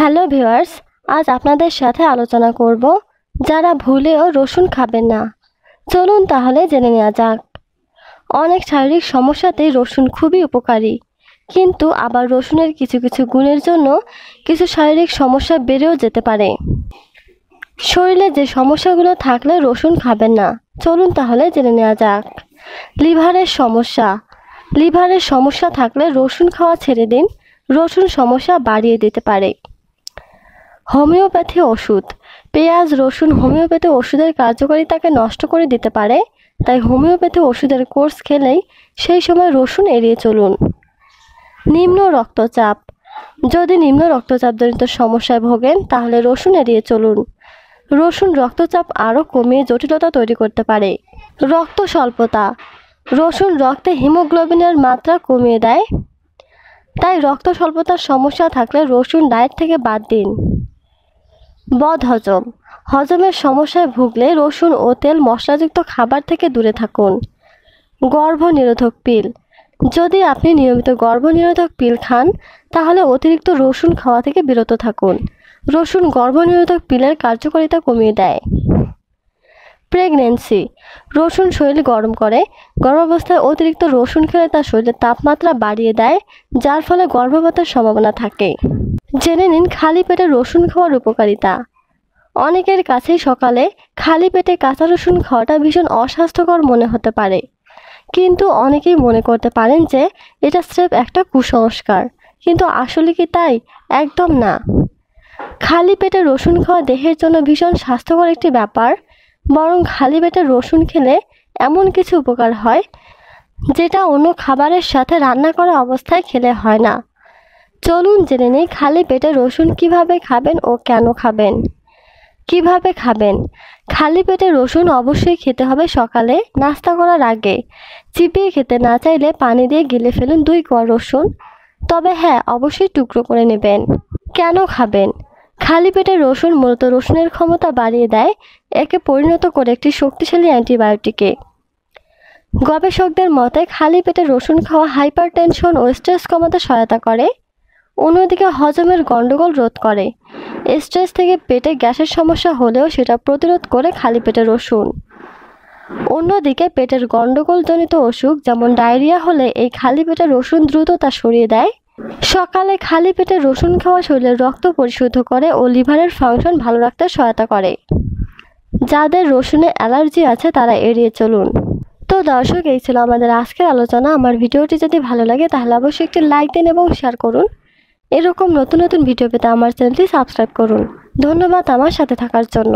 hello viewers আজ আপনাদের সাথে আলোচনা করব যারা ভুলেও রসুন খাবেন না চলুন তাহলে জেনে নেওয়া যাক অনেক শারীরিক সমস্যাতে রসুন খুবই উপকারী কিন্তু আবার রসুনের কিছু কিছু গুণের জন্য কিছু শারীরিক সমস্যা বেড়েও যেতে পারে শরীরে যে সমস্যাগুলো থাকলে রসুন খাবেন না চলুন তাহলে জেনে নেওয়া যাক লিভারের সমস্যা লিভারের সমস্যা থাকলে রসুন খাওয়া ছেড়ে দিন রসুন সমস্যা বাড়িয়ে দিতে পারে হোমিওপ্যাথি ওষুধ পেঁয়াজ রসুন হোমিওপ্যাথি ওষুধের কার্যকারিতাকে নষ্ট করে দিতে পারে তাই হোমিওপ্যাথি ওষুধের কোর্স খেলেই সেই সময় রসুন এড়িয়ে চলুন নিম্ন রক্তচাপ যদি নিম্ন রক্তচাপজনিত সমস্যায় ভোগেন তাহলে রসুন এড়িয়ে চলুন রসুন রক্তচাপ আরও কমিয়ে জটিলতা তৈরি করতে পারে রক্ত স্বল্পতা রসুন রক্তে হিমোগ্লোবিনের মাত্রা কমিয়ে দেয় তাই রক্ত স্বল্পতার সমস্যা থাকলে রসুন ডায়েট থেকে বাদ দিন বদ হজম হজমের সমস্যায় ভুগলে রসুন ও তেল মশলাযুক্ত খাবার থেকে দূরে থাকুন গর্ভ নিরোধক পিল যদি আপনি নিয়মিত গর্ভ নিরোধক পিল খান তাহলে অতিরিক্ত রসুন খাওয়া থেকে বিরত থাকুন রসুন গর্ভ নিরোধক পিলের কার্যকারিতা কমিয়ে দেয় প্রেগনেন্সি রসুন শরীর গরম করে গর্ভাবস্থায় অতিরিক্ত রসুন খেলে তার শরীরের তাপমাত্রা বাড়িয়ে দেয় যার ফলে গর্ভপাতের সম্ভাবনা থাকে জেনে নিন খালি পেটে রসুন খাওয়ার উপকারিতা অনেকের কাছেই সকালে খালি পেটে কাঁচা রসুন খাওয়াটা ভীষণ অস্বাস্থ্যকর মনে হতে পারে কিন্তু অনেকেই মনে করতে পারেন যে এটা স্রেফ একটা কুসংস্কার কিন্তু আসলে কি তাই একদম না খালি পেটে রসুন খাওয়া দেহের জন্য ভীষণ স্বাস্থ্যকর একটি ব্যাপার বরং খালি পেটে রসুন খেলে এমন কিছু উপকার হয় যেটা অন্য খাবারের সাথে রান্না করা অবস্থায় খেলে হয় না চলুন জেনে নেই খালি পেটে রসুন কিভাবে খাবেন ও কেন খাবেন কিভাবে খাবেন খালি পেটে রসুন অবশ্যই খেতে হবে সকালে নাস্তা করার আগে চিপিয়ে খেতে না চাইলে পানি দিয়ে গিলে ফেলুন দুই কোয়া রসুন তবে হ্যাঁ অবশ্যই টুকরো করে নেবেন কেন খাবেন খালি পেটে রসুন মূলত রসুনের ক্ষমতা বাড়িয়ে দেয় একে পরিণত করে একটি শক্তিশালী অ্যান্টিবায়োটিকে গবেষকদের মতে খালি পেটে রসুন খাওয়া হাইপার টেনশন ও স্ট্রেস কমাতে সহায়তা করে অন্যদিকে হজমের গণ্ডগোল রোধ করে স্ট্রেস থেকে পেটে গ্যাসের সমস্যা হলেও সেটা প্রতিরোধ করে খালি পেটে রসুন অন্যদিকে পেটের গণ্ডগোলজনিত অসুখ যেমন ডায়রিয়া হলে এই খালি পেটে রসুন দ্রুত তা সরিয়ে দেয় সকালে খালি পেটে রসুন খাওয়া শরীরের রক্ত পরিশুদ্ধ করে ও লিভারের ফাংশন ভালো রাখতে সহায়তা করে যাদের রসুনে অ্যালার্জি আছে তারা এড়িয়ে চলুন তো দর্শক এই ছিল আমাদের আজকের আলোচনা আমার ভিডিওটি যদি ভালো লাগে তাহলে অবশ্যই একটি লাইক দিন এবং শেয়ার করুন এরকম নতুন নতুন ভিডিও পেতে আমার চ্যানেলটি সাবস্ক্রাইব করুন ধন্যবাদ আমার সাথে থাকার জন্য